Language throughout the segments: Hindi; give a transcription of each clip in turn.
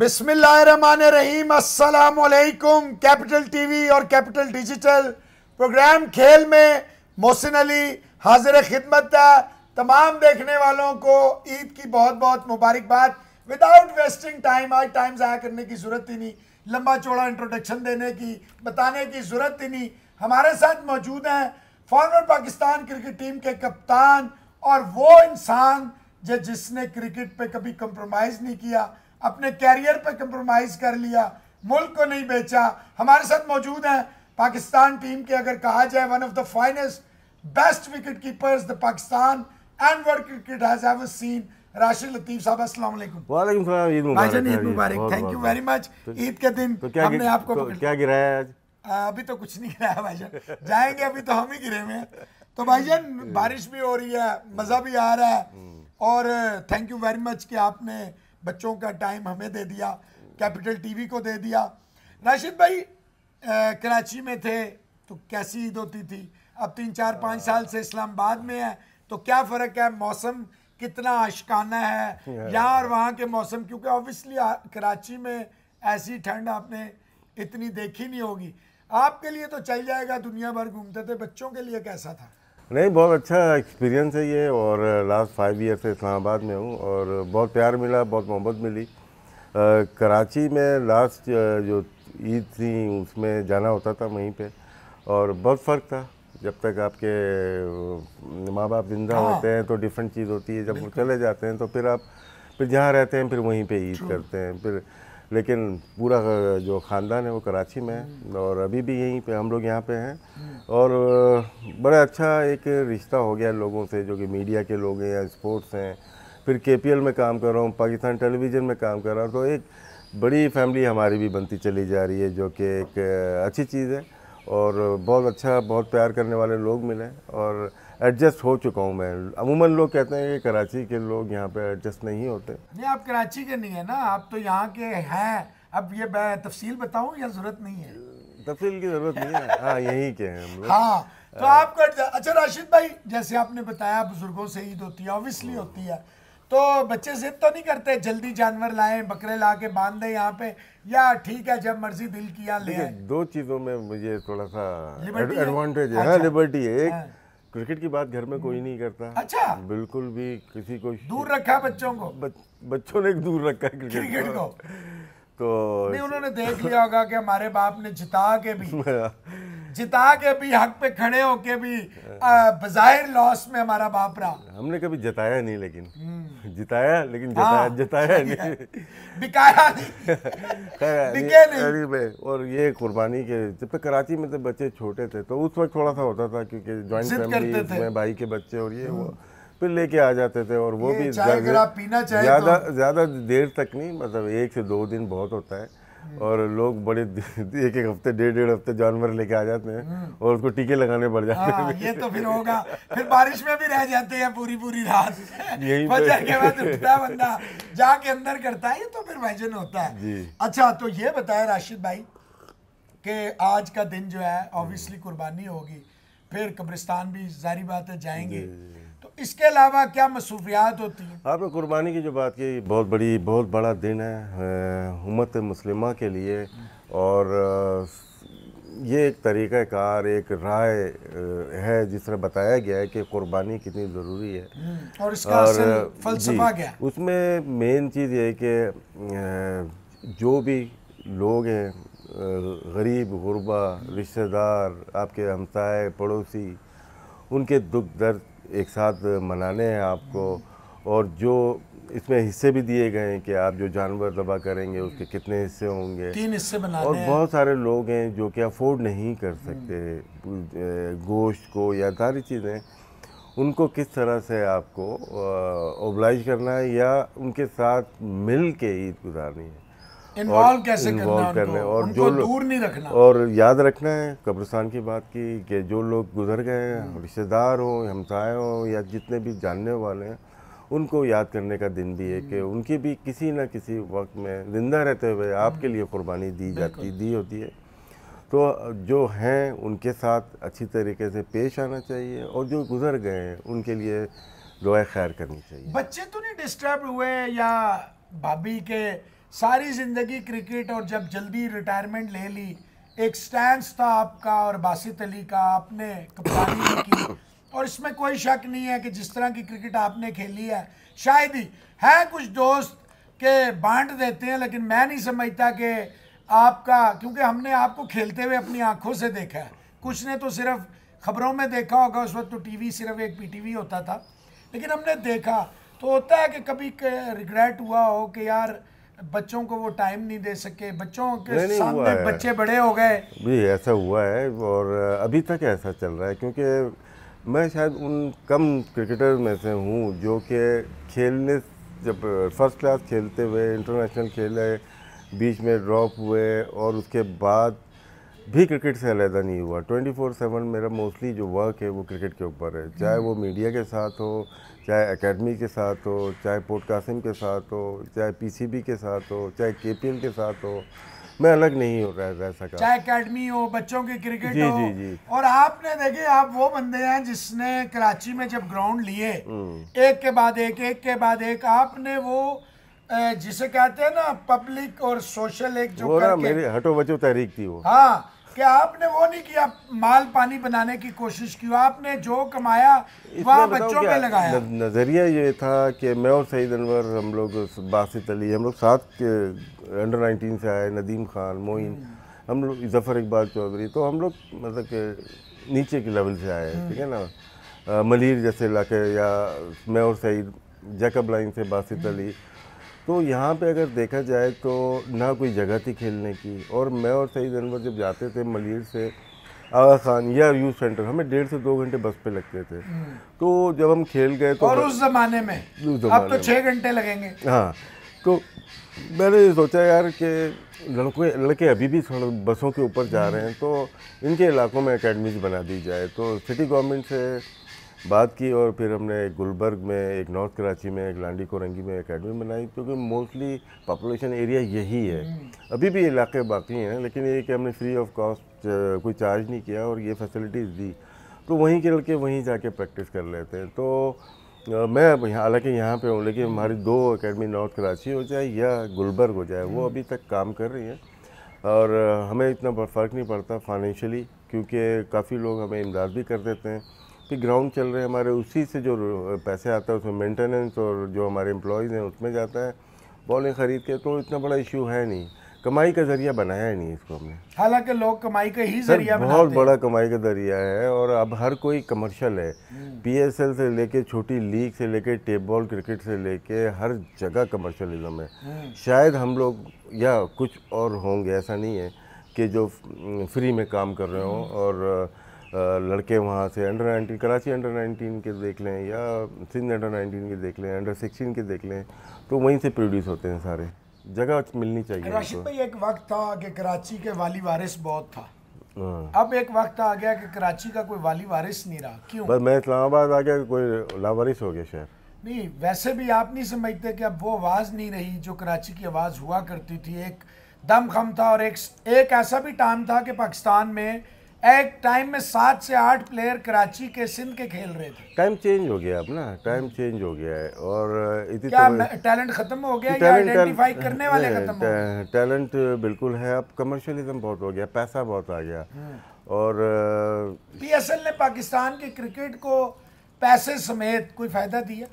बिस्मिल्लाहिर्रहमानिर्रहीम अस्सलाम वालेकुम कैपिटल टीवी और कैपिटल डिजिटल प्रोग्राम खेल में मोहसिन अली हाजिर खिदमत तमाम देखने वालों को ईद की बहुत बहुत मुबारकबाद विदाउट वेस्टिंग टाइम आज टाइम ज़ाया करने की ज़रूरत ही नहीं लंबा चौड़ा इंट्रोडक्शन देने की बताने की ज़रूरत ही नहीं हमारे साथ मौजूद हैं फॉर्मर पाकिस्तान क्रिकेट टीम के कप्तान और वो इंसान जो जिसने क्रिकेट पे कभी कंप्रोमाइज़ नहीं किया अपने कैरियर पर कंप्रोमाइज़ कर लिया मुल्क को नहीं बेचा हमारे साथ मौजूद हैं पाकिस्तान टीम के अगर कहा जाए one of the finest best wicket keepers the Pakistan and world cricket has ever seen Rashid Latif साहब अस्सलाम वालेकुम वालेकुम ईद मुबारक thank you very much Eid के दिन तो हमने आपको तो क्या गिराया आज अभी तो कुछ नहीं गिराया भाईजान जाएंगे अभी तो हम ही गिरे हुए हैं तो भाईजान बारिश भी हो रही है मज़ा भी आ रहा है हम्म। और थैंक यू वेरी मच कि आपने बच्चों का टाइम हमें दे दिया कैपिटल टीवी को दे दिया राशिद भाई कराची में थे तो कैसी ईद होती थी अब तीन चार पाँच हाँ। साल से इस्लामाबाद में है तो क्या फ़र्क है मौसम कितना आशकाना है हाँ। यहाँ और वहाँ के मौसम क्योंकि ऑब्वियसली कराची में ऐसी ठंड आपने इतनी देखी नहीं होगी आपके लिए तो चल जाएगा दुनिया भर घूमते थे बच्चों के लिए कैसा था नहीं बहुत अच्छा एक्सपीरियंस है ये और लास्ट फाइव ईयर से इस्लामाबाद में हूँ और बहुत प्यार मिला बहुत मोहब्बत मिली आ, कराची में लास्ट जो ईद थी उसमें जाना होता था वहीं पे और बहुत फ़र्क था जब तक आपके माँ बाप जिंदा हाँ। होते हैं तो डिफरेंट चीज़ होती है जब वो चले जाते हैं तो फिर आप फिर जहाँ रहते हैं फिर वहीं पे ईद करते हैं फिर लेकिन पूरा जो ख़ानदान है वो कराची में है हम्म। और अभी भी यहीं पे हम लोग यहाँ पे हैं हम्म। और बड़ा अच्छा एक रिश्ता हो गया लोगों से जो कि मीडिया के लोग हैं या स्पोर्ट्स हैं फिर के में काम कर रहा हूँ पाकिस्तान टेलीविज़न में काम कर रहा हूँ तो एक बड़ी फैमिली हमारी भी बनती चली जा रही है जो कि एक अच्छी चीज़ है और बहुत अच्छा बहुत प्यार करने वाले लोग मिले और एडजस्ट हो चुका हूँ मैं अमूमन लोग कहते हैं कि कराची के लोग यहाँ पे एडजस्ट नहीं होते नहीं आप कराची के नहीं है ना आप तो यहाँ के हैं अब ये तफसील बताऊँ या ज़रूरत नहीं है तफसील की ज़रूरत नहीं है हाँ यही के हैं हम लोग हाँ तो हाँ। आपका अच्छा राशिद भाई जैसे आपने बताया बुज़ुर्गों से ईद होती है ऑब्वियसली होती है तो बच्चे जिद तो नहीं करते जल्दी जानवर लाए बकरे ला के बांध दे यहाँ पे या ठीक है जब मर्जी दिल किया ले दो चीज़ों में मुझे थोड़ा सा एडवांटेज है लिबर्टी हाँ, अच्छा। है एक हाँ। क्रिकेट की बात घर में कोई नहीं करता अच्छा बिल्कुल भी किसी को दूर रखा बच्चों को बच्चों ने दूर रखा क्रिकेट, क्रिकेट को तो नहीं उन्होंने देख लिया होगा कि हमारे बाप ने जिता के भी जिता के भी हक पे खड़े होके भी बाहिर लॉस में हमारा बाप रहा हमने कभी जताया नहीं लेकिन हम्म। जिताया लेकिन हाँ। जताया जताया नहीं बिकाया नहीं बिके और ये कुर्बानी के जब तक कराची में तो बच्चे छोटे थे तो उस वक्त थोड़ा सा होता था क्योंकि ज्वाइंट फैमिली में भाई के बच्चे और ये वो हम्म। फिर लेके आ जाते थे और वो भी ज़्यादा ज़्यादा तो। देर तक नहीं मतलब एक से दो दिन बहुत होता है और लोग बड़े एक एक हफ्ते डेढ़ डेढ़ हफ्ते जानवर लेके आ जाते हैं हम्म। और उसको टीके लगाने पड़ जाते हैं हाँ, ये तो फिर होगा फिर बारिश में भी रह जाते हैं पूरी पूरी रात यही के बाद उठता बंदा जाके अंदर करता है तो फिर भजन होता है जी अच्छा तो ये बताया राशिद भाई कि आज का दिन जो है ऑब्वियसली कुर्बानी होगी फिर कब्रिस्तान भी जारी बात है जाएंगे इसके अलावा क्या मसरूफियात होती हैं आपने कुर्बानी की जो बात की बहुत बड़ी बहुत बड़ा दिन है उम्मत मुस्लिम के लिए और ये एक तरीक़ार एक राय है जिस तरह बताया गया है कि कुर्बानी कितनी ज़रूरी है हम्म, और इसका और फलसफा क्या उसमें मेन चीज़ ये है कि जो भी लोग हैं गरीब गुरबा रिश्तेदार आपके हमसाए पड़ोसी उनके दुख दर्द एक साथ मनाने हैं आपको और जो इसमें हिस्से भी दिए गए हैं कि आप जो जानवर दबा करेंगे उसके कितने हिस्से होंगे तीन हिस्से बनाने और बहुत सारे लोग हैं जो कि अफोर्ड नहीं कर सकते गोश्त को या सारी चीज़ें उनको किस तरह से आपको ओबलाइज करना है या उनके साथ मिल के ईद गुजारनी है इन्वॉल्व कैसे करना करने उनको, और उनको जो दूर नहीं रखना और याद रखना है कब्रिस्तान की बात की कि जो लोग गुजर गए हैं हम्म। रिश्तेदार हों हमसाए हों या जितने भी जानने वाले हैं उनको याद करने का दिन भी है कि हम्म। उनकी भी किसी ना किसी वक्त में ज़िंदा रहते हुए हम्म। आपके लिए कुर्बानी दी जाती दी होती है तो जो हैं उनके साथ अच्छी तरीके से पेश आना चाहिए और जो गुजर गए हैं उनके लिए दुआ खैर करनी चाहिए बच्चे तो नहीं डिस्टर्ब हुए या भाभी के सारी ज़िंदगी क्रिकेट और जब जल्दी रिटायरमेंट ले ली एक स्टैंड था आपका और बासित अली का आपने कप्तानी की और इसमें कोई शक नहीं है कि जिस तरह की क्रिकेट आपने खेली है शायद ही है कुछ दोस्त के बांट देते हैं लेकिन मैं नहीं समझता कि आपका क्योंकि हमने आपको खेलते हुए अपनी आंखों से देखा है कुछ ने तो सिर्फ खबरों में देखा होगा उस वक्त तो टीवी सिर्फ एक पीटीवी होता था लेकिन हमने देखा तो होता है कि कभी रिग्रेट हुआ हो कि यार बच्चों को वो टाइम नहीं दे सके बच्चों के नहीं, नहीं सामने बच्चे बड़े हो गए भी ऐसा हुआ है और अभी तक ऐसा चल रहा है क्योंकि मैं शायद उन कम क्रिकेटर में से हूँ जो कि खेलने जब फर्स्ट क्लास खेलते हुए इंटरनेशनल खेले बीच में ड्रॉप हुए और उसके बाद भी क्रिकेट से अलहदा नहीं हुआ ट्वेंटी फोर सेवन मेरा मोस्टली जो वर्क है वो क्रिकेट के ऊपर है चाहे वो मीडिया हम्म। के साथ हो चाहे एकेडमी के साथ हो चाहे पोर्ट के साथ हो चाहे पीसीबी के साथ हो चाहे केपीएम के साथ हो मैं अलग नहीं हो रहा रह सका चाहे अकेडमी हो बच्चों के क्रिकेट जी, हो जी, जी. और आपने देखे आप वो बंदे हैं जिसने कराची में जब ग्राउंड लिए हम्म। एक के बाद एक एक के बाद एक आपने वो जिसे कहते हैं ना पब्लिक और सोशल एक जो मेरे हटो बचो तहरीक थी वो हाँ कि आपने वो नहीं किया माल पानी बनाने की कोशिश की आपने जो कमाया वहाँ बच्चों पे लगाया नज़रिया ये था कि मैं और सईद अनवर हम लोग बासित अली हम लोग साथ के अंडर नाइनटीन से आए नदीम खान मोइन हम्म। हम लोग जफ़र इकबाल चौधरी तो हम लोग मतलब के नीचे के लेवल से आए हम्म। ठीक है ना मलिर जैसे इलाके या मैं और सईद जैकब लाइन से बासित हम्म। अली तो यहाँ पे अगर देखा जाए तो ना कोई जगह थी खेलने की और मैं और सईद अनवर जब जाते थे मलिर से आगा खान या यूथ सेंटर हमें डेढ़ से दो घंटे बस पे लगते थे हम्म। तो जब हम खेल गए तो और उस जमाने में उस जमाने अब तो छः घंटे लगेंगे हाँ तो मैंने ये सोचा यार कि लड़कों लड़के अभी भी थोड़ा बसों के ऊपर जा रहे हैं तो इनके इलाकों में अकेडमीज बना दी जाए तो सिटी गवर्नमेंट से बात की और फिर हमने गुलबर्ग में एक नॉर्थ कराची में एक लांडी कोरंगी में अकेडमी बनाई क्योंकि मोस्टली पॉपुलेशन एरिया यही है हम्म। अभी भी इलाके बाकी हैं लेकिन ये कि हमने फ्री ऑफ कॉस्ट कोई चार्ज नहीं किया और ये फैसिलिटीज़ दी तो वहीं के लड़के वहीं जाके प्रैक्टिस कर लेते हैं तो मैं हालांकि यहाँ पे हूँ लेकिन हमारी दो एकेडमी नॉर्थ कराची हो जाए या गुलबर्ग हो जाए वो अभी तक काम कर रही है और हमें इतना फ़र्क नहीं पड़ता फाइनेंशियली क्योंकि काफ़ी लोग हमें इमदाद भी कर देते हैं कि ग्राउंड चल रहे हैं हमारे उसी से जो पैसे आता है उसमें मेंटेनेंस और जो हमारे एम्प्लॉयज़ हैं उसमें जाता है बॉलिंग ख़रीद के तो इतना बड़ा इशू है नहीं कमाई का जरिया बनाया ही नहीं इसको हमने हालांकि लोग कमाई का ही जरिया बहुत बड़ा कमाई का जरिया है और अब हर कोई कमर्शियल है पीएसएल हम्म। से लेके छोटी लीग से लेके टेप बॉल क्रिकेट से लेके हर जगह कमर्शियलिज्म है हम्म। शायद हम लोग या कुछ और होंगे ऐसा नहीं है कि जो फ्री हम्म, में काम कर रहे हों और लड़के वहाँ से अंडर 19 कराची अंडर 19 के देख लें या सिंध अंडर 19 के देख लें अंडर 16 के देख लें तो वहीं से प्रोड्यूस होते हैं सारे जगह मिलनी चाहिए राशिद भाई एक वक्त था कि कराची के वाली वारिस बहुत था हाँ। अब एक वक्त आ गया कि कराची का कोई वाली वारिस नहीं रहा क्यों बस मैं इस्लामाबाद आ गया कोई लावारिस हो गया शहर नहीं वैसे भी आप नहीं समझते कि अब वो आवाज़ नहीं रही जो कराची की आवाज़ हुआ करती थी एक दम खम था और एक एक ऐसा भी टाइम था कि पाकिस्तान में एक टाइम में सात से आठ प्लेयर कराची के सिंध के खेल रहे थे टाइम चेंज हो गया अब ना टाइम चेंज हो गया है और इतनी क्या तो टैलेंट खत्म हो गया या आइडेंटिफाई करने वाले खत्म टैलेंट बिल्कुल है अब कमर्शियलिज्म बहुत हो गया पैसा बहुत आ गया हम्म। और पीएसएल ने पाकिस्तान के क्रिकेट को पैसे समेत कोई फ़ायदा दिया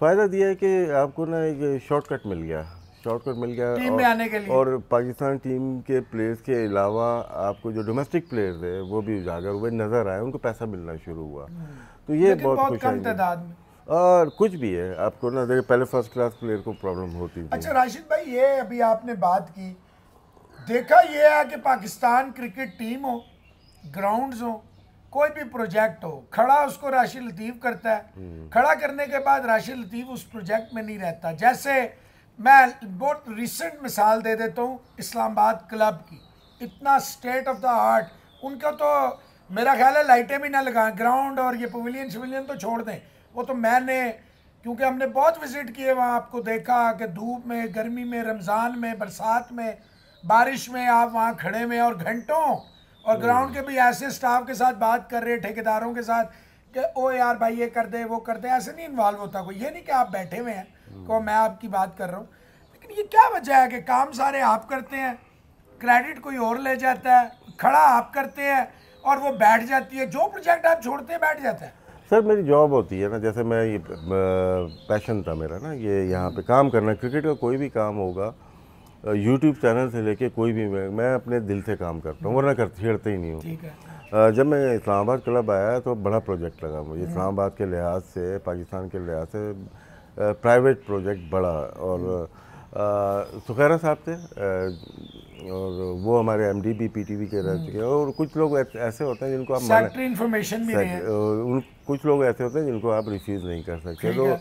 फ़ायदा दिया है कि आपको ना एक शॉर्टकट मिल गया शॉर्टकट मिल गया टीम में आने के लिए और पाकिस्तान टीम के प्लेयर्स के अलावा आपको जो डोमेस्टिक प्लेयर्स है वो भी उजागर हुए नज़र आए उनको पैसा मिलना शुरू हुआ हम्म। तो ये बहुत, बहुत कम तादाद में और कुछ भी है आपको ना देखिए पहले फर्स्ट क्लास प्लेयर को प्रॉब्लम होती थी अच्छा राशिद भाई ये अभी आपने बात की देखा ये है कि पाकिस्तान क्रिकेट टीम हो ग्राउंड हो कोई भी प्रोजेक्ट हो खड़ा उसको राशिद लतीफ़ करता है हम्म। खड़ा करने के बाद राशिद लतीफ़ उस प्रोजेक्ट में नहीं रहता जैसे मैं बहुत रिसेंट मिसाल दे देता हूँ इस्लामाबाद क्लब की इतना स्टेट ऑफ द आर्ट उनका तो मेरा ख्याल है लाइटें भी ना लगाएं ग्राउंड और ये पवेलियन शविलियन तो छोड़ दें वो तो मैंने क्योंकि हमने बहुत विज़िट किए वहाँ आपको देखा कि धूप में गर्मी में रमज़ान में बरसात में बारिश में आप वहाँ खड़े में और घंटों और ग्राउंड हम्म। के भी ऐसे स्टाफ के साथ बात कर रहे ठेकेदारों के साथ कि ओ यार भाई ये कर दे वो कर दे ऐसे नहीं इन्वॉल्व होता कोई ये नहीं कि आप बैठे हुए हैं को मैं आपकी बात कर रहा हूँ लेकिन ये क्या वजह है कि काम सारे आप करते हैं क्रेडिट कोई और ले जाता है खड़ा आप करते हैं और वो बैठ जाती है जो प्रोजेक्ट आप छोड़ते हैं बैठ जाता है सर मेरी जॉब होती है ना जैसे मैं ये पैशन था मेरा ना ये यहाँ पे काम करना क्रिकेट का कोई भी काम होगा यूट्यूब चैनल से लेके कोई भी मैं मैं अपने दिल से काम करता हूँ वरना कर छेड़ते ही नहीं हूँ जब मैं इस्लामाबाद क्लब आया तो बड़ा प्रोजेक्ट लगा मुझे इस्लामाबाद के लिहाज से पाकिस्तान के लिहाज से प्राइवेट प्रोजेक्ट बड़ा और सुखैरा साहब थे और वो हमारे M D B P T V के रह चुके हैं हम्म। और कुछ लोग ऐसे होते हैं जिनको आप इन्फॉर्मेशन उन कुछ लोग ऐसे होते हैं जिनको आप रिफ्यूज़ नहीं कर सकते तो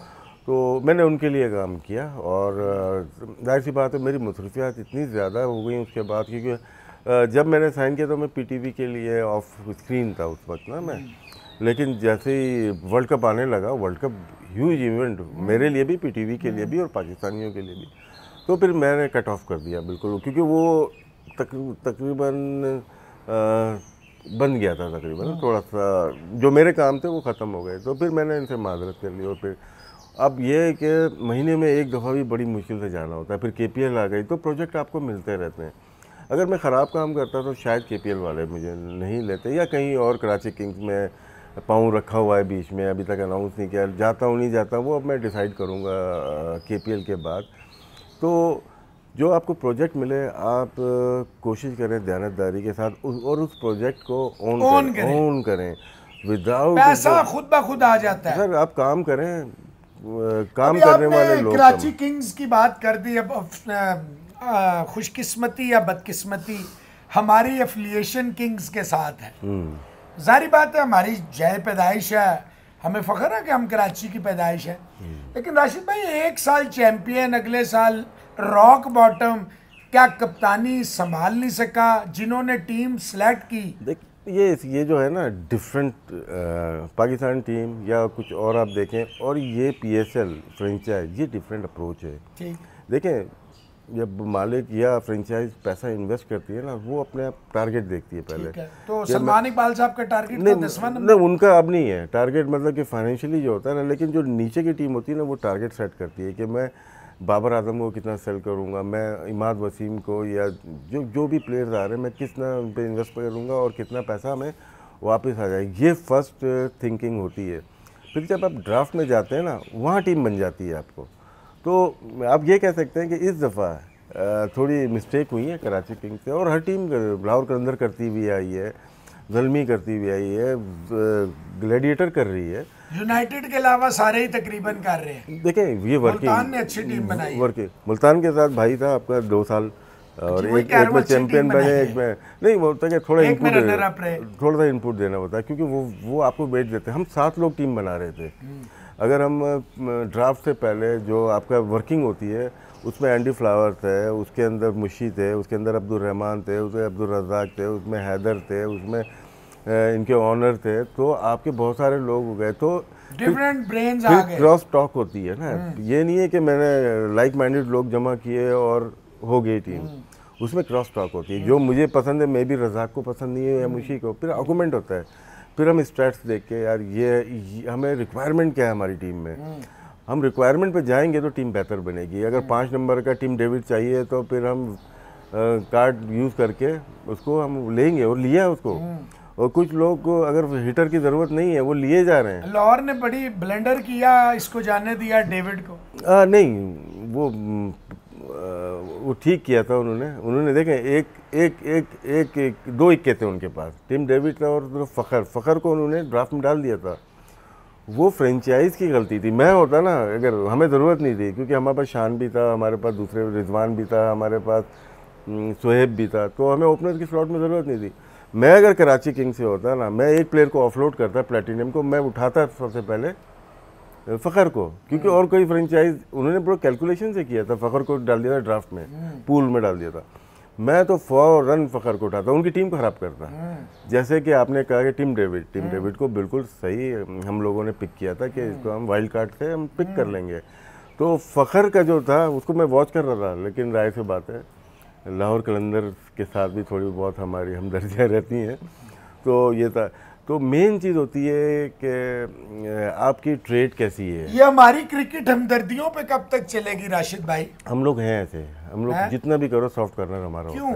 तो मैंने उनके लिए काम किया और जाहिर सी बात है मेरी मसरूफियात इतनी ज़्यादा हो गई उसके बाद क्योंकि जब मैंने साइन किया तो मैं पीटीवी के लिए ऑफ स्क्रीन था उस वक्त ना मैं हम्म। लेकिन जैसे ही वर्ल्ड कप आने लगा वर्ल्ड कप ह्यूज इवेंट मेरे लिए भी पीटीवी के लिए भी और पाकिस्तानियों के लिए भी तो फिर मैंने कट ऑफ कर दिया बिल्कुल क्योंकि वो तक तकरीबन बन गया था तकरीबन हाँ। थोड़ा सा जो मेरे काम थे वो ख़त्म हो गए तो फिर मैंने इनसे माजरत कर ली और फिर अब ये है कि महीने में एक दफ़ा भी बड़ी मुश्किल से जाना होता है फिर के आ गई तो प्रोजेक्ट आपको मिलते रहते हैं अगर मैं ख़राब काम करता तो शायद के वाले मुझे नहीं लेते या कहीं और कराची किंग्स में पाँव रखा हुआ है बीच में अभी तक अनाउंस नहीं किया जाता हूँ नहीं जाता वो अब मैं डिसाइड करूँगा के के बाद तो जो आपको प्रोजेक्ट मिले आप कोशिश करें दयानतदारी के साथ उस, और उस प्रोजेक्ट को ऑन ऑन करें, करें विदाउट पैसा खुद ब खुद आ जाता है सर आप काम करें काम करने वाले लोग कराची किंग्स की बात कर दी अब खुशकिस्मती या बदकिस्मती हमारी एफिलिएशन किंग्स के साथ है हम्म। जारी बात है हमारी जय पैदाइश है हमें फ़ख्र है कि हम कराची की पैदाइश है हम्म। लेकिन राशिद भाई एक साल चैम्पियन अगले साल रॉक बॉटम क्या कप्तानी संभाल नहीं सका जिन्होंने टीम सेलेक्ट की देख ये ये जो है ना डिफरेंट पाकिस्तान टीम या कुछ और आप देखें और ये पीएसएल फ्रेंचाइज ये डिफरेंट अप्रोच है देखें जब मालिक या फ्रेंचाइज पैसा इन्वेस्ट करती है ना वो अपने आप टारगेट देखती है पहले है। तो इकबाल साहब का टारगेट नहीं, नहीं उनका अब नहीं है टारगेट मतलब कि फाइनेंशियली जो होता है ना लेकिन जो नीचे की टीम होती है ना वो टारगेट सेट करती है कि मैं बाबर आजम को कितना सेल करूंगा मैं इमाद वसीम को या जो जो भी प्लेयर्स आ रहे हैं मैं कितना उन पर इन्वेस्ट करूँगा और कितना पैसा हमें वापस आ जाए ये फर्स्ट थिंकिंग होती है फिर जब आप ड्राफ्ट में जाते हैं ना वहाँ टीम बन जाती है आपको तो आप ये कह सकते हैं कि इस दफ़ा थोड़ी मिस्टेक हुई है कराची किंग से और हर टीम लाहौर के अंदर करती हुई आई है जलमी करती हुई आई है ग्लैडिएटर कर रही है यूनाइटेड के अलावा सारे ही तकरीबन कर रहे हैं देखें ये वर्किंग मुल्तान ने अच्छी टीम बनाई वर्किंग मुल्तान के साथ भाई था आपका दो साल और एक एक में चैंपियन बने एक में नहीं बोलता तो थोड़ा इनपुट थोड़ा सा इनपुट देना होता है क्योंकि वो वो आपको बेच देते हैं हम सात लोग टीम बना रहे थे हम्म। अगर हम ड्राफ्ट से पहले जो आपका वर्किंग होती है उसमें एंडी फ्लावर थे उसके अंदर मुशी थे उसके अंदर अब्दुलरहमान थे उसमें अब्दुल रजाक थे उसमें हैदर थे उसमें इनके ऑनर थे तो आपके बहुत सारे लोग हो गए तो डिफरेंट ब्रेन्स आ गए क्रॉस टॉक होती है ना हम्म। ये नहीं है कि मैंने लाइक माइंडेड लोग जमा किए और हो गई टीम हम्म। उसमें क्रॉस टॉक होती है जो मुझे पसंद है मे भी रजाक को पसंद नहीं है या हम्म। मुशी को फिर आर्गूमेंट होता है फिर हम स्टैट्स देख के यार ये, ये हमें रिक्वायरमेंट क्या है हमारी टीम में हम्म। हम रिक्वायरमेंट पे जाएंगे तो टीम बेहतर बनेगी अगर हम्म। पाँच नंबर का टीम डेविड चाहिए तो फिर हम कार्ड यूज़ करके उसको हम लेंगे और लिया है उसको हम्म। और कुछ लोग को अगर हीटर की जरूरत नहीं है वो लिए जा रहे हैं लाहौर ने बड़ी ब्लेंडर किया इसको जाने दिया डेविड को आ, नहीं वो वो ठीक किया था उन्होंने उन्होंने देखें एक एक एक एक एक दो इक्के थे उनके पास टिम डेविड था और फ़खर फ़खर को उन्होंने ड्राफ्ट में डाल दिया था वो फ्रेंचाइज की गलती थी मैं होता ना अगर हमें ज़रूरत नहीं थी क्योंकि हमारे पास शान भी था हमारे पास दूसरे रिजवान भी था हमारे पास सोहेब भी था तो हमें ओपनर की स्लॉट में ज़रूरत नहीं थी मैं अगर कराची किंग से होता ना मैं एक प्लेयर को ऑफलोड करता प्लेटिनियम को मैं उठाता सबसे पहले फ़खर को क्योंकि हम्म। और कोई फ्रेंचाइज उन्होंने पूरा कैलकुलेशन से किया था फ़खर को डाल दिया था ड्राफ्ट में पूल हम्म। में डाल दिया था मैं तो फौरन फ़खर को उठाता उनकी टीम को ख़राब करता हम्म। जैसे कि आपने कहा कि टीम डेविड टीम डेविड को बिल्कुल सही हम लोगों ने पिक किया था कि इसको हम वाइल्ड कार्ड से हम पिक कर लेंगे तो फ़खर का जो था उसको मैं वॉच कर रहा था लेकिन राय से बात है लाहौर कलंदर के साथ भी थोड़ी बहुत हमारी हमदर्जियाँ रहती हैं तो ये था तो मेन चीज़ होती है कि आपकी ट्रेड कैसी है ये हमारी क्रिकेट हमदर्दियों पे कब तक चलेगी राशिद भाई हम लोग हैं ऐसे हम लोग जितना भी करो सॉफ्ट कॉर्नर हमारा क्यों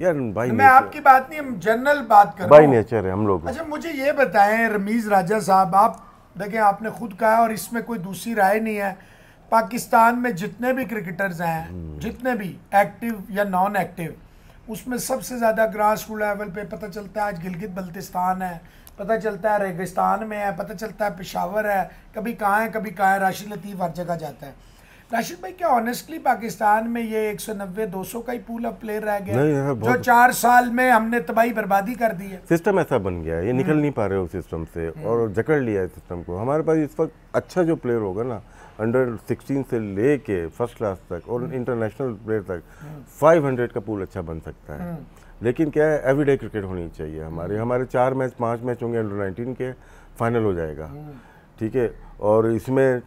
यार भाई मैं आपकी बात नहीं जनरल बात कर बाई नेचर है हम लोग अच्छा मुझे ये बताएं रमीज राजा साहब आप देखे आपने खुद कहा और इसमें कोई दूसरी राय नहीं है पाकिस्तान में जितने भी क्रिकेटर्स हैं हम्म। जितने भी एक्टिव या नॉन एक्टिव उसमें सबसे ज़्यादा ग्रास रूट लेवल पे पता चलता है आज गिलगित बल्तिस्तान है पता चलता है रेगिस्तान में है पता चलता है पेशावर है कभी कहाँ है कभी कहाँ है राशिद लतीफ़ हर जगह जाता है राशिद भाई क्या ऑनेस्टली पाकिस्तान में ये एक सौ नब्बे दो सौ का ही पूल ऑफ प्लेयर रह गया नहीं जो चार साल में हमने तबाही बर्बादी कर दी है सिस्टम ऐसा बन गया है ये निकल हम्म। नहीं पा रहे हो सिस्टम से हम्म। और जकड़ लिया है सिस्टम को हमारे पास इस वक्त अच्छा जो प्लेयर होगा ना अंडर 16 से ले के फर्स्ट क्लास तक और इंटरनेशनल हम्म। प्लेयर तक 500 हम्म। का पूल अच्छा बन सकता है हम्म। लेकिन क्या है एवरीडे क्रिकेट होनी चाहिए हमारे हमारे चार मैच पांच मैच होंगे अंडर 19 के फाइनल हो जाएगा ठीक है और इसमें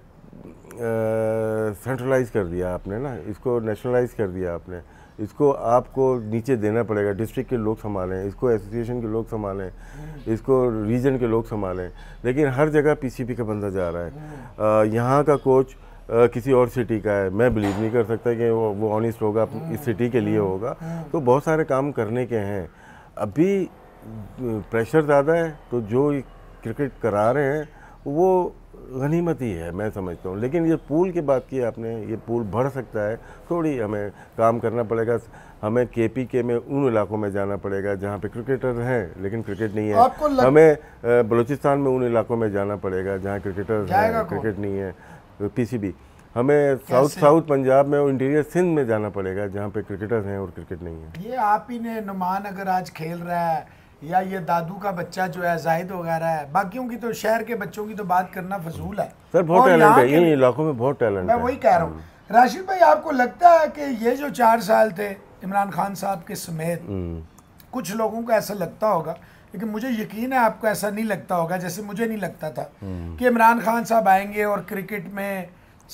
सेंट्रलाइज कर दिया आपने ना इसको नेशनलाइज कर दिया आपने इसको आपको नीचे देना पड़ेगा डिस्ट्रिक्ट के लोग संभालें इसको एसोसिएशन के लोग संभालें इसको रीजन के लोग संभालें लेकिन हर जगह पीसीपी का बंदा जा रहा है यहाँ का कोच Uh, किसी और सिटी का है मैं बिलीव नहीं कर सकता कि वो वो ऑनेस्ट होगा इस सिटी के लिए होगा तो बहुत सारे काम करने के हैं अभी प्रेशर ज़्यादा है तो जो क्रिकेट करा रहे हैं वो गनीमत ही है मैं समझता हूँ लेकिन ये पूल की बात की आपने ये पूल बढ़ सकता है थोड़ी हमें काम करना पड़ेगा हमें के पी के में उन इलाकों में जाना पड़ेगा जहाँ पे क्रिकेटर हैं लेकिन क्रिकेट नहीं है लग... हमें बलूचिस्तान में उन इलाकों में जाना पड़ेगा जहाँ क्रिकेटर हैं क्रिकेट नहीं है पीसीबी हमें साउथ साउथ पंजाब में और इंटीरियर सिंध में जाना पड़ेगा जहाँ पे क्रिकेटर हैं और क्रिकेट नहीं है ये आप ही ने नुमान अगर आज खेल रहा है या ये दादू का बच्चा जो है जाहिद वगैरह है बाकियों की तो शहर के बच्चों की तो बात करना फजूल है सर बहुत टैलेंट है इन इलाकों में बहुत टैलेंट मैं वही कह रहा हूँ हम्म। राशिद भाई आपको लगता है कि ये जो चार साल थे इमरान खान साहब के समेत हम्म। कुछ लोगों को ऐसा लगता होगा लेकिन मुझे यकीन है आपको ऐसा नहीं लगता होगा जैसे मुझे नहीं लगता था हम्म। कि इमरान खान साहब आएंगे और क्रिकेट में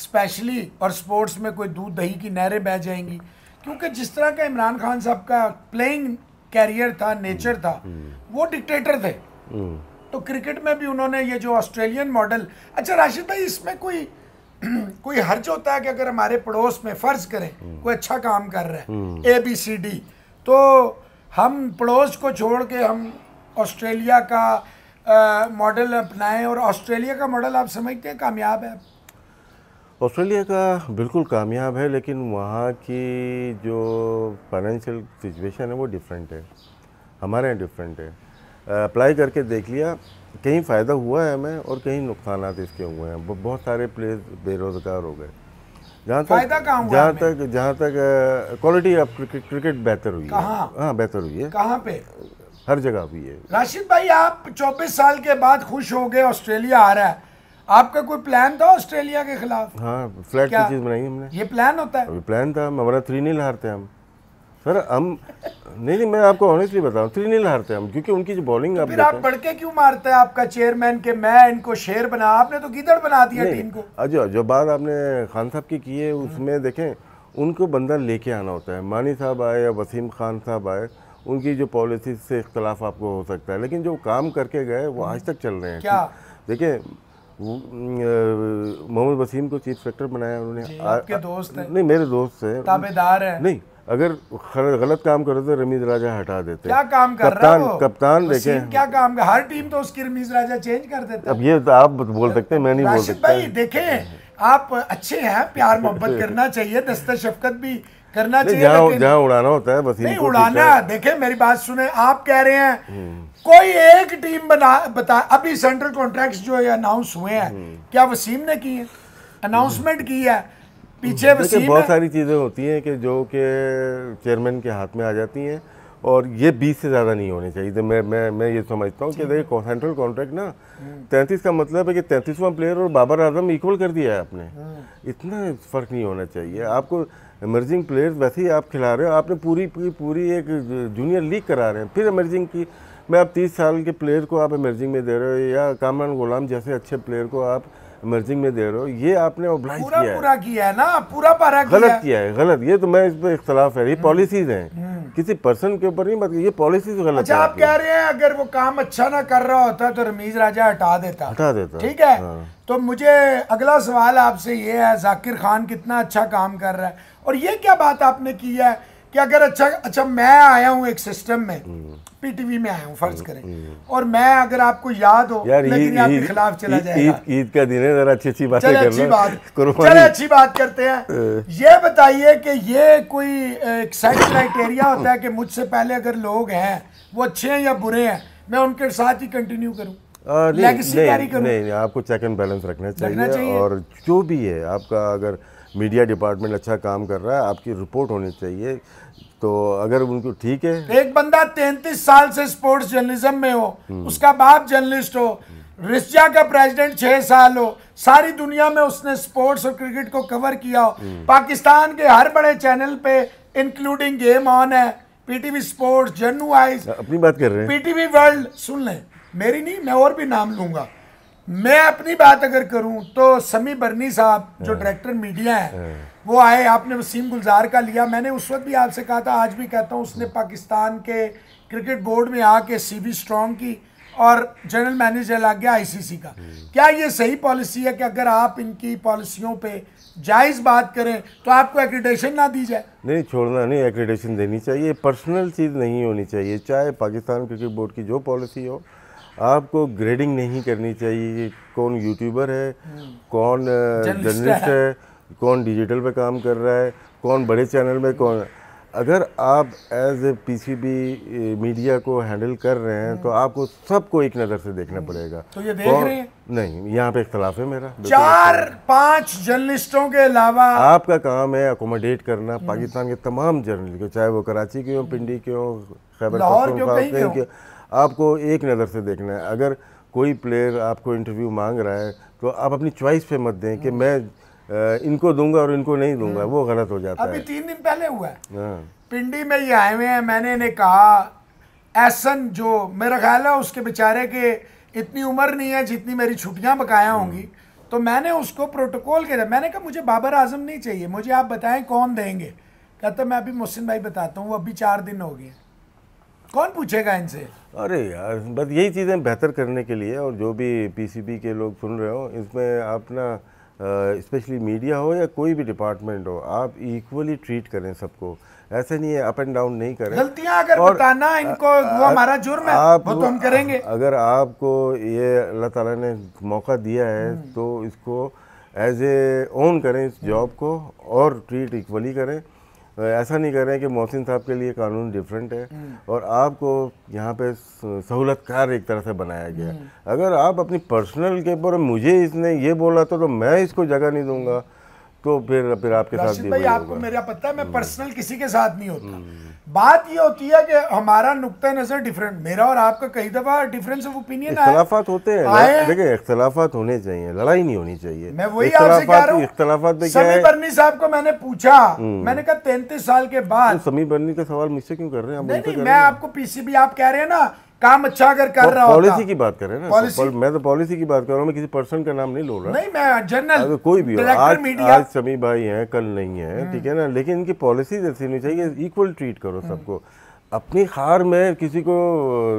स्पेशली और स्पोर्ट्स में कोई दूध दही की नहरें बह जाएंगी क्योंकि जिस तरह का इमरान खान साहब का प्लेइंग कैरियर था नेचर था हम्म, हम्म। वो डिक्टेटर थे हम्म। तो क्रिकेट में भी उन्होंने ये जो ऑस्ट्रेलियन मॉडल अच्छा राशिद भाई इसमें कोई कोई हर्ज होता है कि अगर हमारे पड़ोस में फर्ज करें कोई अच्छा काम कर रहा है ए बी सी डी तो हम पड़ोस को छोड़ के हम ऑस्ट्रेलिया का मॉडल अपनाएं और ऑस्ट्रेलिया का मॉडल आप समझते हैं कामयाब है ऑस्ट्रेलिया का बिल्कुल कामयाब है लेकिन वहाँ की जो फाइनेंशियल सिचुएशन है वो डिफरेंट है हमारे यहाँ डिफरेंट है अप्लाई करके देख लिया कहीं फ़ायदा हुआ है हमें और कहीं नुकसान इसके हुए हैं बहुत सारे प्लेस बेरोज़गार हो गए जहाँ तक जहाँ तक जहाँ तक क्वालिटी ऑफ क्रिकेट क्रिकेट बेहतर हुई है हाँ बेहतर हुई है कहाँ पे हर जगह हुई है राशिद भाई आप चौबीस साल के बाद खुश हो गए ऑस्ट्रेलिया आ रहा है आपका कोई प्लान था ऑस्ट्रेलिया के खिलाफ हाँ फ्लैट की चीज बनाई हमने ये प्लान होता है प्लान था हमारा थ्री नील हारते हम सर हम नहीं नहीं मैं आपको ऑनेस्टली बताऊं थ्री नील हारते हम क्योंकि उनकी जो बॉलिंग तो आप फिर आप बढ़ के क्यों मारते हैं आपका चेयरमैन के मैं इनको शेर बना आपने तो गिदड़ बना दिया टीम को अच्छा जो बात आपने खान साहब की की है उसमें देखें उनको बंदा लेके आना होता है मानी साहब आए या वसीम खान साहब आए उनकी जो पॉलिसी से इख्तलाफ आपको हो सकता है लेकिन जो काम करके गए वो आज तक चल रहे हैं देखिये मोहम्मद वसीम को चीफ सेक्टर बनाया उन्होंने आपके दोस्त हैं नहीं मेरे दोस्त हैं ताबेदार हैं नहीं अगर गलत काम करे तो रमीज राजा हटा देते क्या काम कर कप्तान, रहा है कप्तान देखे क्या काम कर हर टीम तो उसकी रमीज राजा चेंज कर देते अब ये तो आप बोल सकते हैं मैं नहीं बोल सकता भाई देखें आप अच्छे हैं प्यार मोहब्बत करना चाहिए दस्त शफकत भी करना चाहिए जहाँ उड़ाना होता है बस नहीं उड़ाना देखे मेरी बात सुने आप कह रहे हैं हम्म। कोई एक टीम बना बता अभी सेंट्रल कॉन्ट्रैक्ट जो अनाउंस हुए हैं हम्म। क्या वसीम ने किए अनाउंसमेंट की है पीछे हम्म। वसीम बहुत सारी चीज़ें होती हैं कि जो के चेयरमैन के हाथ में आ जाती हैं और ये 20 से ज़्यादा नहीं होने चाहिए तो मैं मैं मैं ये समझता हूँ कि देखिए सेंट्रल कॉन्ट्रैक्ट ना हम्म। तैंतीस का मतलब है कि तैंतीसवां प्लेयर और बाबर आजम इक्वल कर दिया है आपने हम्म। इतना फ़र्क नहीं होना चाहिए आपको इमर्जिंग प्लेयर्स वैसे ही आप खिला रहे हो आपने पूरी पूरी एक जूनियर लीग करा रहे हैं फिर इमर्जिंग की मैं आप तीस साल के प्लेयर को आप इमर्जिंग में दे रहे हो या कामरान गुलाम जैसे अच्छे प्लेयर को आप इमर्जिंग में दे रहे हो ये आपने ओब्लाइज किया पूरा है किया है ना पूरा पारा गलत किया, किया है गलत ये तो मैं इस पर इख्तलाफ है ये पॉलिसीज हम्म। हैं हम्म। किसी पर्सन के ऊपर नहीं मत ये पॉलिसीज गलत अच्छा आप कह रहे हैं अगर वो काम अच्छा ना कर रहा होता तो रमीज राजा हटा देता हटा देता ठीक है हाँ। तो मुझे अगला सवाल आपसे ये है जाकिर खान कितना अच्छा काम कर रहा है और ये क्या बात आपने की है कि अगर अच्छा अच्छा मैं आया हूँ एक सिस्टम में हम्म। पीटीवी में आया हूँ फर्ज हम्म, करें हम्म। और मैं अगर आपको याद हो यार लेकिन आपके खिलाफ चला जाएगा ईद का दिन है जरा अच्छी अच्छी बातें अच्छी बात चले अच्छी बात करते हैं हाँ। ये बताइए कि ये कोई एक सेट क्राइटेरिया होता है कि मुझसे पहले अगर लोग हैं वो अच्छे हैं या बुरे हैं मैं उनके साथ ही कंटिन्यू करूँ लेगेसी कैरी करूँ नहीं नहीं आपको चेक एंड बैलेंस रखना चाहिए और जो भी है आपका अगर मीडिया डिपार्टमेंट अच्छा काम कर रहा है आपकी रिपोर्ट होनी चाहिए तो अगर उनको ठीक है एक बंदा तैतीस साल से स्पोर्ट्स जर्नलिज्म में हो हम्म। उसका बाप जर्नलिस्ट हो हम्म। रिस्जा का प्रेसिडेंट छह साल हो सारी दुनिया में उसने स्पोर्ट्स और क्रिकेट को कवर किया हो हम्म। पाकिस्तान के हर बड़े चैनल पे इंक्लूडिंग गेम ऑन है पीटीवी स्पोर्ट्स जन्नू आइज अपनी बात कर रहे हैं पीटीवी वर्ल्ड सुन लें मेरी नहीं मैं और भी नाम लूंगा मैं अपनी बात अगर करूं तो समी बर्नी साहब जो डायरेक्टर हाँ। मीडिया है हाँ। वो आए आपने वसीम गुलजार का लिया मैंने उस वक्त भी आपसे कहा था आज भी कहता हूँ उसने पाकिस्तान के क्रिकेट बोर्ड में आके सी बी स्ट्रॉन्ग की और जनरल मैनेजर लग गया आई का क्या ये सही पॉलिसी है कि अगर आप इनकी पॉलिसियों पे जायज़ बात करें तो आपको एक्रीडेशन ना दी जाए नहीं छोड़ना नहीं एक्रीडेशन देनी चाहिए पर्सनल चीज़ नहीं होनी चाहिए चाहे पाकिस्तान क्रिकेट बोर्ड की जो पॉलिसी हो आपको ग्रेडिंग नहीं करनी चाहिए कौन यूट्यूबर है हम्म। कौन जर्नलिस्ट है कौन डिजिटल पे काम कर रहा है कौन बड़े चैनल में कौन अगर आप एज ए बी मीडिया को हैंडल कर रहे हैं तो आपको सबको एक नज़र से देखना पड़ेगा तो ये देख और, रहे हैं नहीं यहाँ पे इख्तलाफ है मेरा चार पांच जर्नलिस्टों के अलावा आपका काम है अकोमोडेट करना पाकिस्तान के तमाम जर्नलिस्ट को चाहे वो कराची के हों पिंडी के हों खैबर के आपको एक नज़र से देखना है अगर कोई प्लेयर आपको इंटरव्यू मांग रहा है तो आप अपनी चॉइस पे मत दें कि मैं इनको दूंगा और इनको नहीं दूंगा हम्म। वो गलत हो जाता अभी है अभी तीन दिन पहले हुआ है हाँ। पिंडी में ये आए हुए हैं मैंने इन्हें कहा एसन जो मेरा ख्याल है उसके बेचारे के इतनी उम्र नहीं है जितनी मेरी छुट्टियां बकाया हम्म। होंगी तो मैंने उसको प्रोटोकॉल के मैंने कहा मुझे बाबर आजम नहीं चाहिए मुझे आप बताएं कौन देंगे तो मैं अभी मोहसिन भाई बताता हूँ वो अभी चार दिन हो गए कौन पूछेगा इनसे अरे यार बस यही चीज़ें बेहतर करने के लिए और जो भी पीसीबी के लोग सुन रहे हो इसमें आप स्पेशली मीडिया हो या कोई भी डिपार्टमेंट हो आप इक्वली ट्रीट करें सबको ऐसे नहीं है अप एंड डाउन नहीं करें गलतियां अगर और बताना इनको आ, वो हमारा जुर्म है आप, वो तो हम करेंगे अगर आपको ये अल्लाह ताला ने मौका दिया है हम्म। तो इसको एज ए ओन करें इस जॉब को और ट्रीट इक्वली करें तो ऐसा नहीं कर रहे हैं कि मोहसिन साहब के लिए कानून डिफरेंट है हम्म। और आपको यहाँ पे सहूलतकार एक तरह से बनाया गया हम्म। अगर आप अपनी पर्सनल के ऊपर मुझे इसने ये बोला तो, तो मैं इसको जगह नहीं दूंगा तो फिर फिर आपके साथ भाई आपको मेरा पता है मैं पर्सनल हम्म। किसी के साथ नहीं होता हम्म। बात ये होती है कि हमारा नुकता नज़र डिफरेंट मेरा और आपका कई दफ़ा डिफरेंस ऑफ ओपिनियन इख्तलाफात होते हैं देखिए इख्तलाफात होने चाहिए लड़ाई नहीं होनी चाहिए मैं वही आपसे कह रहा हूँ समी बर्नी साहब को मैंने पूछा हम्म। मैंने कहा तैंतीस साल के बाद तो समी बर्नी का सवाल मुझसे क्यों कर रहे हैं मैं आपको पीसीबी आप कह रहे हैं ना काम अच्छा अगर कर रहा होता पॉलिसी की बात कर रहे हैं ना तो पॉलिसी तो मैं तो पॉलिसी की बात कर रहा हूँ किसी पर्सन का नाम नहीं लो रहा नहीं मैं जनरल कोई भी आज आज समी भाई हैं कल नहीं है हम्म। ठीक है ना लेकिन इनकी पॉलिसी जैसी होनी चाहिए इक्वल ट्रीट करो हम्म। सबको अपनी हार में किसी को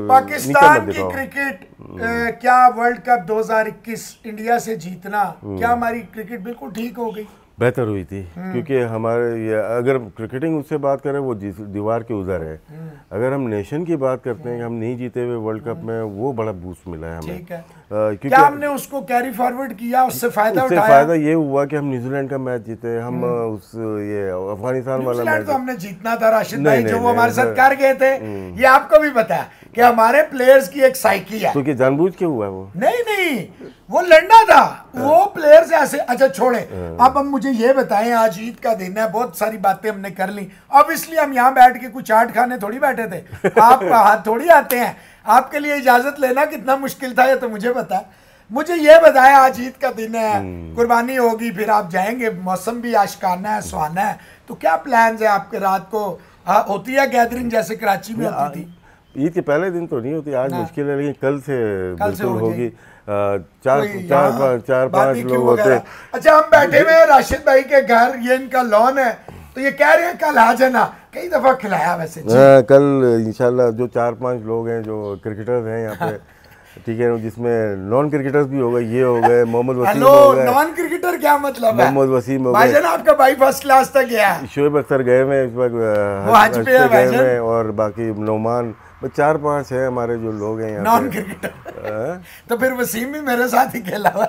पाकिस्तान की क्रिकेट हम्म। ए, क्या वर्ल्ड कप 2021 इंडिया से जीतना क्या हमारी क्रिकेट बिल्कुल ठीक हो गई बेहतर हुई थी हम्म। क्योंकि हमारे अगर क्रिकेटिंग उससे बात करें वो दीवार के उधर है हम्म। अगर हम नेशन की बात करते हैं कि हम्म। हम नहीं जीते हुए वर्ल्ड कप में वो बड़ा बूस्ट मिला है हमें है। आ, क्योंकि क्या हमने उसको कैरी फॉरवर्ड किया उससे फायदा उससे उठाया? फायदा ये हुआ कि हम न्यूजीलैंड का मैच जीते हम उस ये अफगानिस्तान वाला मैच तो हमने जीतना था राशिद भाई जो हमारे साथ कर गए थे ये आपको भी बताया कि हमारे प्लेयर्स की एक साइकी है तो क्योंकि जानबूझ के हुआ वो नहीं नहीं वो लड़ना था वो प्लेयर्स ऐसे अच्छा छोड़े अब हम मुझे ये बताएं आज ईद का दिन है बहुत सारी बातें हमने कर ली ऑब्वियसली हम यहाँ बैठ के कुछ चाट खाने थोड़ी बैठे थे आप हाथ थोड़ी आते हैं आपके लिए इजाजत लेना कितना मुश्किल था ये तो मुझे बता मुझे ये बताया आज ईद का दिन है हम्म। कुर्बानी होगी फिर आप जाएंगे मौसम भी आशकाना है सुहाना है तो क्या प्लान है आपके रात को हाँ, होती है गैदरिंग जैसे कराची में होती थी ईद के पहले दिन तो नहीं होती आज मुश्किल है लेकिन कल से बिल्कुल होगी चार चार चार पांच लोग होते अच्छा हम बैठे हुए हैं राशिद भाई के घर ये इनका लॉन है तो ये कह रहे हैं कल आ जाना कई दफ़ा खिलाया वैसे आ, हाँ, कल इंशाल्लाह जो चार पांच लोग हैं जो क्रिकेटर्स हैं यहाँ पे हाँ। ठीक है जिसमें नॉन क्रिकेटर्स भी हो गए ये हो गए मोहम्मद वसीम हो गए नॉन क्रिकेटर क्या मतलब है मोहम्मद वसीम हो गए आपका भाई फर्स्ट क्लास तक गया शोएब अख्तर गए हुए इस वक्त गए हुए और बाकी नोमान चार पांच है हमारे जो लोग हैं यहाँ नॉन क्रिकेटर हाँ? तो फिर वसीम भी मेरे साथ ही खेला हुआ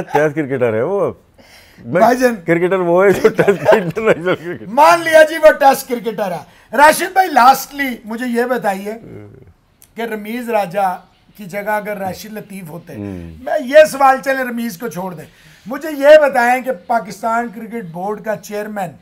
टेस्ट क्रिकेटर हाँ, है वो भाईजन क्रिकेटर वो है जो टेस्ट इंटरनेशनल मान लिया जी वो टेस्ट क्रिकेटर है राशिद भाई लास्टली मुझे ये बताइए कि रमीज राजा की जगह अगर राशिद लतीफ़ होते हम्म। मैं ये सवाल चले रमीज को छोड़ दे मुझे ये बताएं कि पाकिस्तान क्रिकेट बोर्ड का चेयरमैन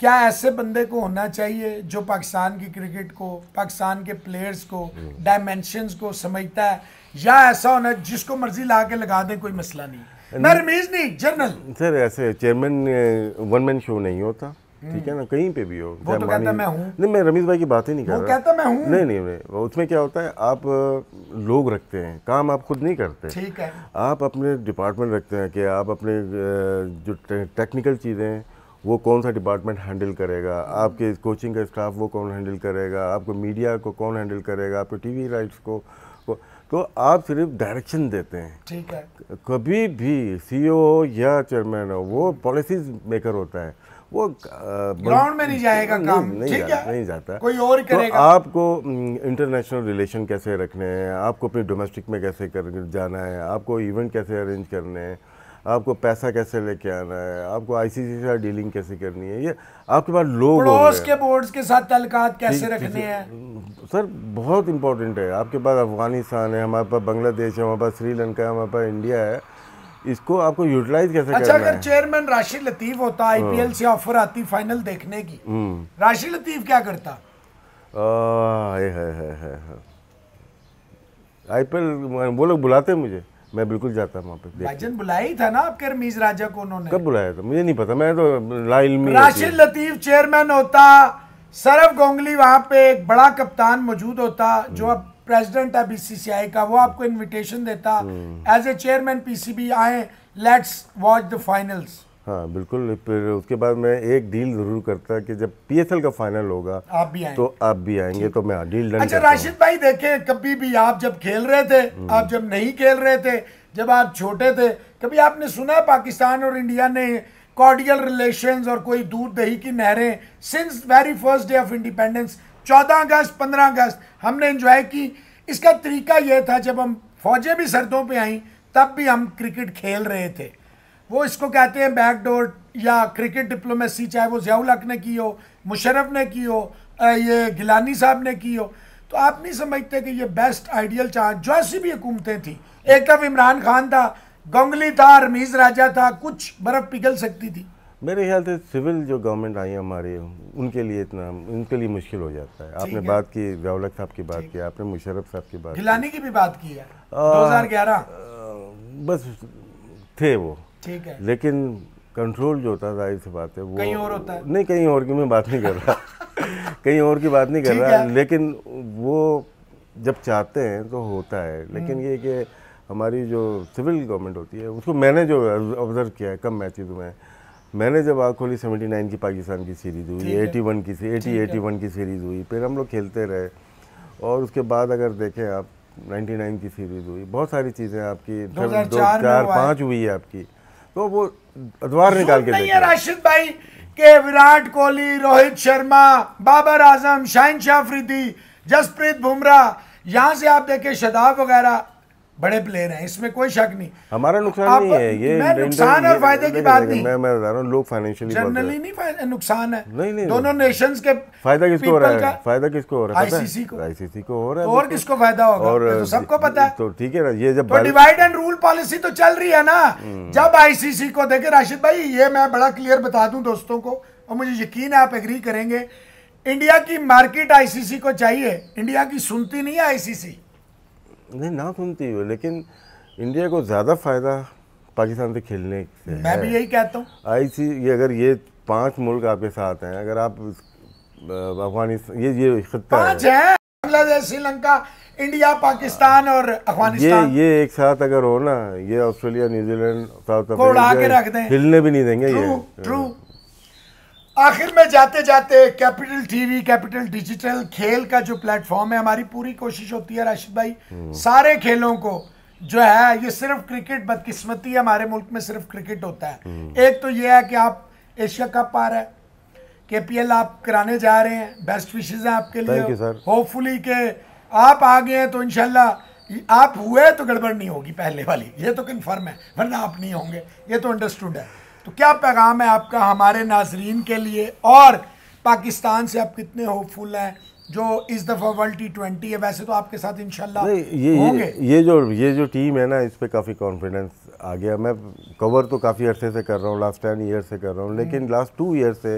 क्या ऐसे बंदे को होना चाहिए जो पाकिस्तान की क्रिकेट को पाकिस्तान के प्लेयर्स को डायमेंशंस को समझता है या ऐसा होना जिसको मर्जी ला के लगा दें कोई मसला नहीं मैं रमेश नहीं जनरल सर ऐसे चेयरमैन वन मैन शो नहीं होता हम्म। ठीक है ना कहीं पे भी हो वो तो कहता मैं हूं। नहीं मैं रमीश भाई की बात ही नहीं कर रहा कहता मैं हूं। नहीं नहीं वो उसमें क्या होता है आप uh, लोग रखते हैं काम आप खुद नहीं करते ठीक है आप अपने डिपार्टमेंट रखते हैं कि आप अपने uh, जो टेक्निकल चीज़ें हैं वो कौन सा डिपार्टमेंट हैंडल करेगा आपके कोचिंग का स्टाफ वो कौन हैंडल करेगा आपको मीडिया को कौन हैंडल करेगा आपके टीवी राइट्स को, तो आप सिर्फ डायरेक्शन देते हैं ठीक है कभी भी सीईओ e हो या चेयरमैन हो वो पॉलिसीज मेकर होता है वो ग्राउंड में नहीं जाएगा नहीं, काम नहीं, जा, नहीं जाता कोई और तो करेगा तो आपको इंटरनेशनल रिलेशन कैसे रखने हैं आपको अपने डोमेस्टिक में कैसे कर जाना है आपको इवेंट कैसे अरेंज करने हैं आपको पैसा कैसे लेके आना है आपको आईसीसी से डीलिंग कैसे करनी है ये आपके पास लोग के बोर्ड्स के साथ तलकात कैसे रखने हैं सर बहुत इंपॉर्टेंट है आपके पास अफगानिस्तान है हमारे पास बांग्लादेश है हमारे पास श्रीलंका है हमारे पास इंडिया है इसको आपको यूटिलाइज कैसे अच्छा करना अगर चेयरमैन राशिद लतीफ होता आईपीएल हाँ। से ऑफर आती फाइनल देखने की राशिद हम्म। लतीफ क्या करता आई पी एल वो लोग बुलाते मुझे मैं बिल्कुल जाता वहाँ पे भाईजन बुलाया था ना आपके रमीज राजा को उन्होंने कब बुलाया था मुझे नहीं पता मैं तो लाइल में राशिद लतीफ चेयरमैन होता सरफ गोंगली वहाँ पे एक बड़ा कप्तान मौजूद होता जो हम्म। अब प्रेसिडेंट है बीसीसीआई का वो आपको इनविटेशन देता एज ए चेयरमैन पीसीबी आए लेट्स वॉच द फाइनल्स हाँ बिल्कुल फिर उसके बाद मैं एक डील जरूर करता कि जब पीएसएल का फाइनल होगा आप भी तो आप भी आएंगे तो मैं डील अच्छा राशिद भाई देखे कभी भी आप जब खेल रहे थे हम्म। आप जब नहीं खेल रहे थे जब आप छोटे थे कभी आपने सुना पाकिस्तान और इंडिया ने कॉर्डियल रिलेशंस और कोई दूध दही की नहरें since very first day of independence चौदह अगस्त पंद्रह अगस्त हमने इन्जॉय की इसका तरीका यह था जब हम फौजें भी सरदों पर आई तब भी हम क्रिकेट खेल रहे थे वो इसको कहते हैं बैकडोर या क्रिकेट डिप्लोमेसी चाहे वो जयाउल हक ने की हो मुशरफ ने की हो ये गिलानी साहब ने की हो तो आप नहीं समझते कि ये बेस्ट आइडियल चाह जो ऐसी भी हुकूमतें थी एक तरफ इमरान खान था गंगली था रमीज राजा था कुछ बर्फ़ पिघल सकती थी मेरे ख्याल से सिविल जो गवर्नमेंट आई हमारे उनके लिए इतना उनके लिए मुश्किल हो जाता है आपने बात की जयालक साहब की बात की आपने मुशरफ साहब की बात गिलानी की भी बात की है दो हज़ार ग्यारह बस थे वो ठीक है लेकिन कंट्रोल जो होता था जाहिर सी बात है वो कहीं और होता है नहीं कहीं और की मैं बात नहीं कर रहा कहीं और की बात नहीं कर रहा लेकिन वो जब चाहते हैं तो होता है लेकिन हम्म। ये कि हमारी जो सिविल गवर्नमेंट होती है उसको मैंने जो ऑब्जर्व किया है कम मैचेस में मैंने जब आग खोली सेवेंटी नाइन की पाकिस्तान की सीरीज़ हुई एटी वन की एटी एटी वन की सीरीज़ हुई फिर हम लोग खेलते रहे और उसके बाद अगर देखें आप नाइन्टी नाइन की सीरीज़ हुई बहुत सारी चीज़ें आपकी दो चार पाँच हुई है आपकी तो वो अदवार निकाल के नहीं है राशिद भाई के विराट कोहली रोहित शर्मा बाबर आजम शाहिन शाह जसप्रीत बुमराह यहाँ से आप देखें शदाब वगैरह बड़े प्लेयर हैं इसमें कोई शक नहीं हमारा नुकसान नहीं है ये नुकसान और फायदे की बात नहीं मैं मैं बता रहा हूँ लोग फाइनेंशियली जनरली नहीं फायदा नुकसान है नहीं नहीं दोनों नेशंस के फायदा किसको हो रहा है फायदा किसको हो रहा है आईसीसी को आईसीसी को हो रहा है तो और किसको फायदा होगा और तो सबको पता है तो ठीक है ना ये जब डिवाइड एंड रूल पॉलिसी तो चल रही है ना हम्म। जब आईसीसी को देखे राशिद भाई ये मैं बड़ा क्लियर बता दू दोस्तों को और मुझे यकीन है आप एग्री करेंगे इंडिया की मार्केट आईसीसी को चाहिए इंडिया की सुनती नहीं है आईसीसी नहीं ना सुनती हुई लेकिन इंडिया को ज़्यादा फ़ायदा पाकिस्तान से खेलने से मैं भी यही कहता हूँ आई सी ये अगर ये पांच मुल्क आपके साथ हैं अगर आप अफगानिस्तान ये ये खत्ता है बांग्लादेश श्रीलंका इंडिया पाकिस्तान और अफगानिस्तान ये ये एक साथ अगर हो ना ये ऑस्ट्रेलिया न्यूजीलैंड साउथ अफ्रीका हिलने भी नहीं देंगे ट्रू, ये ट्रू आखिर में जाते जाते कैपिटल टीवी कैपिटल डिजिटल खेल का जो प्लेटफॉर्म है हमारी पूरी कोशिश होती है राशिद भाई हम्म। सारे खेलों को जो है ये सिर्फ क्रिकेट बदकिस्मती है हमारे मुल्क में सिर्फ क्रिकेट होता है हम्म। एक तो ये है कि आप एशिया कप आ रहा है के पी एल आप कराने जा रहे हैं बेस्ट विशेज हैं आपके लिए होपफुली के आप आ गए हैं तो इनशाला आप हुए तो गड़बड़ नहीं होगी पहले वाली ये तो कन्फर्म है वरना आप नहीं होंगे ये तो अंडरस्टूड है तो क्या पैगाम है आपका हमारे नाजरीन के लिए और पाकिस्तान से आप कितने होपफुल हैं जो इस दफ़ा वर्ल्ड टी ट्वेंटी है वैसे तो आपके साथ इनशाला ये ये जो ये जो टीम है ना इस पर काफ़ी कॉन्फिडेंस आ गया मैं कवर तो काफ़ी अरसे से कर रहा हूँ लास्ट टेन ईयर से कर रहा हूँ हम्म। लेकिन लास्ट टू ईयर से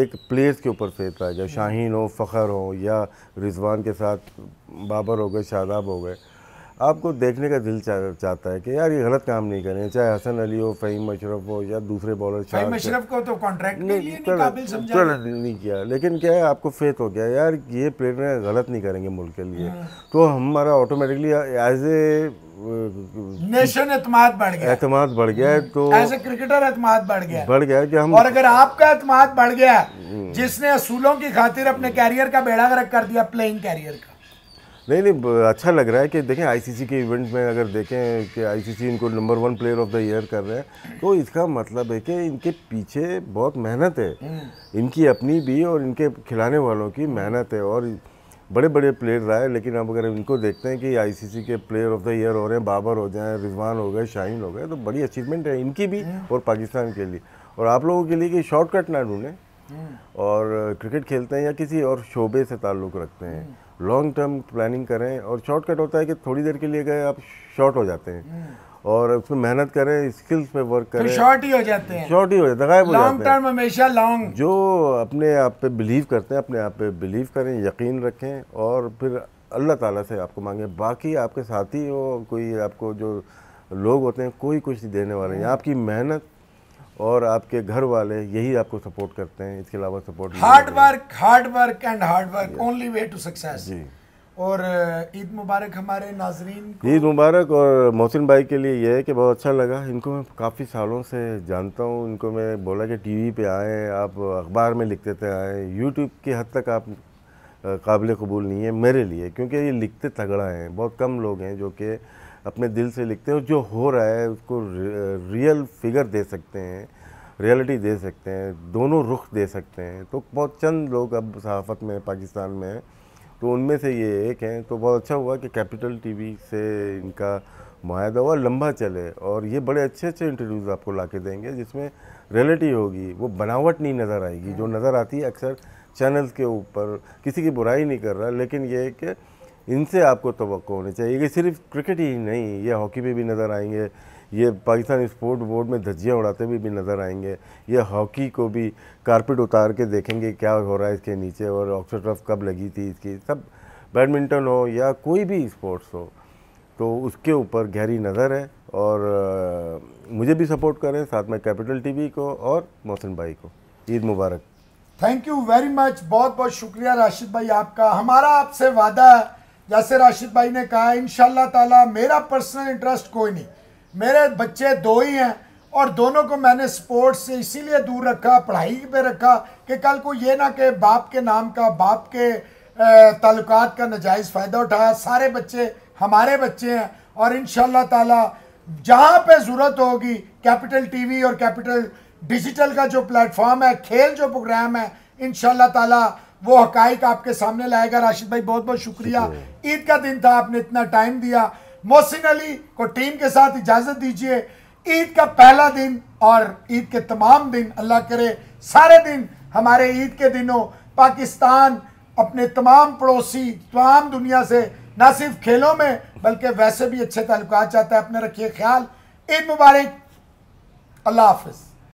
एक प्लेयर्स के ऊपर से आ गया हम्म। शाहीन हो फ़खर हो या रिजवान के साथ बाबर हो गए शादाब हो गए आपको देखने का दिल चा, चाहता है कि यार ये गलत काम नहीं करें चाहे हसन अली हो फहीम मशरफ हो या दूसरे बॉलर फहीम मशरफ को तो कॉन्ट्रैक्ट नहीं, नहीं, नहीं, नहीं किया लेकिन क्या है आपको फेथ हो गया यार ये प्लेयर गलत नहीं करेंगे मुल्क के लिए हम्म। तो हमारा ऑटोमेटिकली एज ए नेशन एतमाद बढ़ गया एतमाद बढ़ गया है हम्म। तो एज ए क्रिकेटर एतमाद बढ़ गया बढ़ गया कि हम और अगर आपका एतमाद बढ़ गया हम्म। जिसने असूलों की खातिर अपने कैरियर का बेड़ा गर्क कर दिया प्लेइंग कैरियर का नहीं नहीं अच्छा लग रहा है कि देखें आईसीसी के इवेंट में अगर देखें कि आईसीसी इनको number one player of the year कर रहे हैं तो इसका मतलब है कि इनके पीछे बहुत मेहनत है हम्म। इनकी अपनी भी और इनके खिलाने वालों की मेहनत है और बड़े बड़े प्लेयर रहा है लेकिन अब अगर इनको देखते हैं कि आईसीसी के प्लेयर ऑफ द ईयर हो रहे हैं बाबर हो जाए रिजवान हो गए शाहीन हो गए तो बड़ी अचीवमेंट है इनकी भी हम्म। और पाकिस्तान के लिए और आप लोगों के लिए कि शॉर्टकट ना ढूंढें हम्म। और क्रिकेट खेलते हैं या किसी और शोबे से ताल्लुक़ रखते हैं लॉन्ग टर्म प्लानिंग करें और शॉर्टकट होता है कि थोड़ी देर के लिए गए आप शॉर्ट हो जाते हैं हम्म। और उसमें मेहनत करें स्किल्स पे वर्क करें शॉर्ट ही हो जाते हैं शॉर्ट ही हो जाते हैं लॉन्ग टर्म हमेशा लॉन्ग जो अपने आप पे बिलीव करते हैं अपने आप पे बिलीव करें यकीन रखें और फिर अल्लाह ताला से आपको मांगे बाकी आपके साथी हो कोई आपको जो लोग होते हैं कोई कुछ नहीं देने वाले हैं हम्म। आपकी मेहनत और आपके घर वाले यही आपको सपोर्ट करते हैं इसके अलावा support hard work hard work and hard work only way to success जी और ईद uh, मुबारक हमारे नाजरीन ईद मुबारक और मोहसिन भाई के लिए यह है कि बहुत अच्छा लगा इनको मैं काफ़ी सालों से जानता हूँ इनको मैं बोला कि टीवी पे आए आप अखबार में लिखते थे आए यूट्यूब के हद तक आप uh, काबिल कबूल नहीं है मेरे लिए क्योंकि ये लिखते तगड़ा हैं बहुत कम लोग हैं जो कि अपने दिल से लिखते हैं जो हो रहा है उसको रियल फिगर दे सकते हैं रियलिटी दे सकते हैं दोनों रुख दे सकते हैं तो बहुत चंद लोग अब सहाफ़त में पाकिस्तान में हैं तो उनमें से ये एक हैं तो बहुत अच्छा हुआ कि कैपिटल टीवी से इनका माहदा हुआ लंबा चले और ये बड़े अच्छे अच्छे इंटरव्यूज़ आपको ला के देंगे जिसमें रियलिटी होगी वो बनावट नहीं नज़र आएगी जो नज़र आती है अक्सर चैनल्स के ऊपर किसी की बुराई नहीं कर रहा लेकिन ये कि इनसे आपको तो होनी चाहिए कि सिर्फ क्रिकेट ही नहीं ये हॉकी में भी नज़र आएंगे ये पाकिस्तान स्पोर्ट बोर्ड में धज्जियाँ उड़ाते हुए भी, भी नज़र आएंगे ये हॉकी को भी कारपेट उतार के देखेंगे क्या हो रहा है इसके नीचे और ऑक्सर ट्रफ कब लगी थी इसकी सब बैडमिंटन हो या कोई भी स्पोर्ट्स हो तो उसके ऊपर गहरी नज़र है और मुझे भी सपोर्ट करें साथ में कैपिटल टीवी को और मोहसिन भाई को ईद मुबारक थैंक यू वेरी मच बहुत बहुत शुक्रिया राशिद भाई आपका हमारा आपसे वादा जैसे राशिद भाई ने कहा इन ताला मेरा पर्सनल इंटरेस्ट कोई नहीं मेरे बच्चे दो ही हैं और दोनों को मैंने स्पोर्ट्स से इसीलिए दूर रखा पढ़ाई पे रखा कि कल को ये ना कि बाप के नाम का बाप के ताल्लुकात का नजायज़ फ़ायदा उठाया सारे बच्चे हमारे बच्चे हैं और इन ताला जहाँ पे ज़रूरत होगी कैपिटल टीवी और कैपिटल डिजिटल का जो प्लेटफॉर्म है खेल जो प्रोग्राम है इन ताला वो हकाइक आपके सामने लाएगा राशिद भाई बहुत बहुत शुक्रिया ईद का दिन था आपने इतना टाइम दिया मोहसिन अली को टीम के साथ इजाज़त दीजिए ईद का पहला दिन और ईद के तमाम दिन अल्लाह करे सारे दिन हमारे ईद के दिनों पाकिस्तान अपने तमाम पड़ोसी तमाम दुनिया से ना सिर्फ खेलों में बल्कि वैसे भी अच्छे ताल्लुक चाहता है अपने रखिए ख्याल ईद मुबारक अल्लाह हाफिज़